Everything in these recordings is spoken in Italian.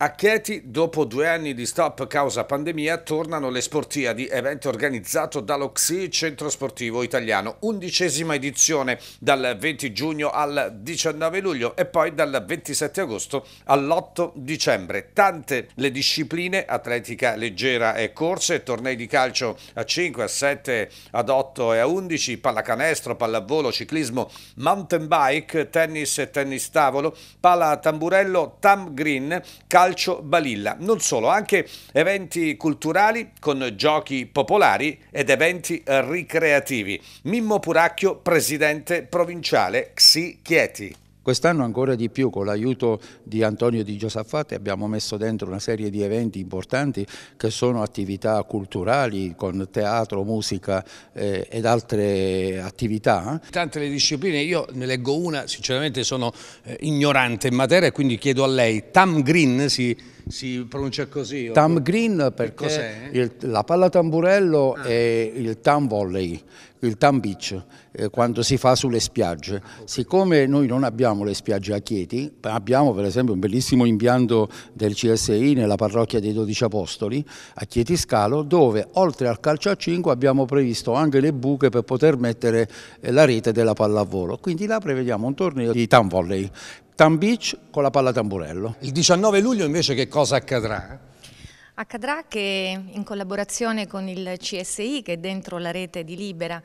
A Chieti, dopo due anni di stop causa pandemia, tornano le Sportiadi, evento organizzato dall'Oxy Centro Sportivo Italiano, undicesima edizione dal 20 giugno al 19 luglio e poi dal 27 agosto all'8 dicembre. Tante le discipline, atletica leggera e corse, tornei di calcio a 5, a 7, ad 8 e a 11, pallacanestro, pallavolo, ciclismo, mountain bike, tennis e tennis tavolo, palla tamburello, tam green, calcio Calcio Balilla. Non solo, anche eventi culturali con giochi popolari ed eventi ricreativi. Mimmo Puracchio, presidente provinciale Xi Chieti. Quest'anno ancora di più, con l'aiuto di Antonio Di Giuseppate, abbiamo messo dentro una serie di eventi importanti che sono attività culturali con teatro, musica eh, ed altre attività. Eh. Tante le discipline, io ne leggo una, sinceramente sono eh, ignorante in materia e quindi chiedo a lei, Tam Green si si pronuncia così? Tam green perché il, la palla tamburello ah. è il tam volley, il tam beach, eh, quando si fa sulle spiagge. Ah, okay. Siccome noi non abbiamo le spiagge a Chieti, abbiamo per esempio un bellissimo impianto del CSI nella parrocchia dei 12 Apostoli, a Chieti Scalo, dove oltre al calcio a 5 abbiamo previsto anche le buche per poter mettere eh, la rete della pallavolo. Quindi là prevediamo un torneo di tam volley Tam Beach con la palla tamburello. Il 19 luglio invece che cosa accadrà? Accadrà che in collaborazione con il CSI, che è dentro la rete di Libera,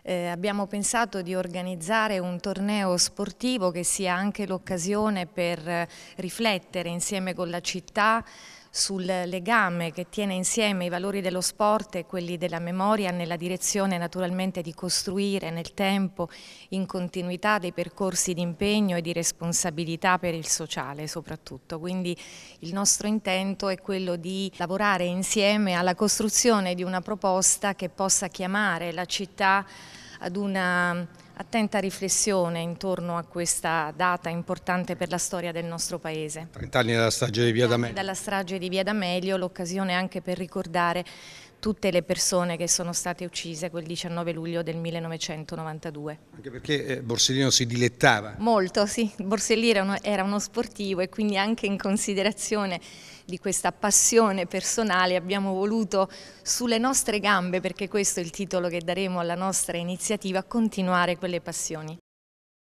eh, abbiamo pensato di organizzare un torneo sportivo che sia anche l'occasione per riflettere insieme con la città sul legame che tiene insieme i valori dello sport e quelli della memoria nella direzione naturalmente di costruire nel tempo in continuità dei percorsi di impegno e di responsabilità per il sociale soprattutto. Quindi il nostro intento è quello di lavorare insieme alla costruzione di una proposta che possa chiamare la città ad una attenta riflessione intorno a questa data importante per la storia del nostro Paese. 30 anni dalla strage di Via D'Amelio. Dalla strage di Via D'Amelio, l'occasione anche per ricordare tutte le persone che sono state uccise quel 19 luglio del 1992. Anche perché eh, Borsellino si dilettava? Molto, sì. Borsellino era uno sportivo e quindi anche in considerazione di questa passione personale abbiamo voluto sulle nostre gambe, perché questo è il titolo che daremo alla nostra iniziativa, continuare quelle passioni.